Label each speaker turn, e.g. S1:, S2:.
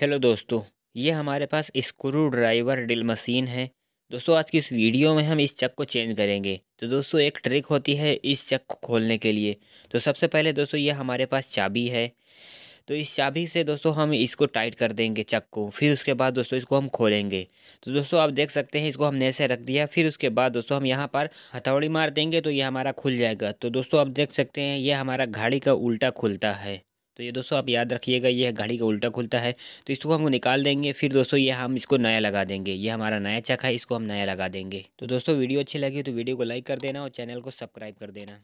S1: hello दोस्तों ये हमारे पास स्क्रू ड्राइवर ड्रिल मशीन है दोस्तों आज की इस वीडियो में हम इस चक को चेंज करेंगे तो दोस्तों एक ट्रिक होती है इस चक को खोलने के लिए तो सबसे पहले दोस्तों ये हमारे पास चाबी है तो इस चाबी से दोस्तों हम इसको टाइट कर देंगे चक को फिर उसके बाद दोस्तों इसको हम खोलेंगे तो दोस्तों आप देख सकते हैं इसको हमने ऐसे रख दिया फिर उसके बाद दोस्तों हम यहाँ पर हथौड़ी मार देंगे तो ये हमारा खुल जाएगा तो दोस्तों आप देख सकते हैं ये हमारा घाड़ी का उल्टा खुलता है तो ये दोस्तों आप याद रखिएगा ये घड़ी का उल्टा खुलता है तो इसको हम निकाल देंगे फिर दोस्तों ये हम इसको नया लगा देंगे ये हमारा नया चक है इसको हम नया लगा देंगे तो दोस्तों वीडियो अच्छी लगी तो वीडियो को लाइक कर देना और चैनल को सब्सक्राइब कर देना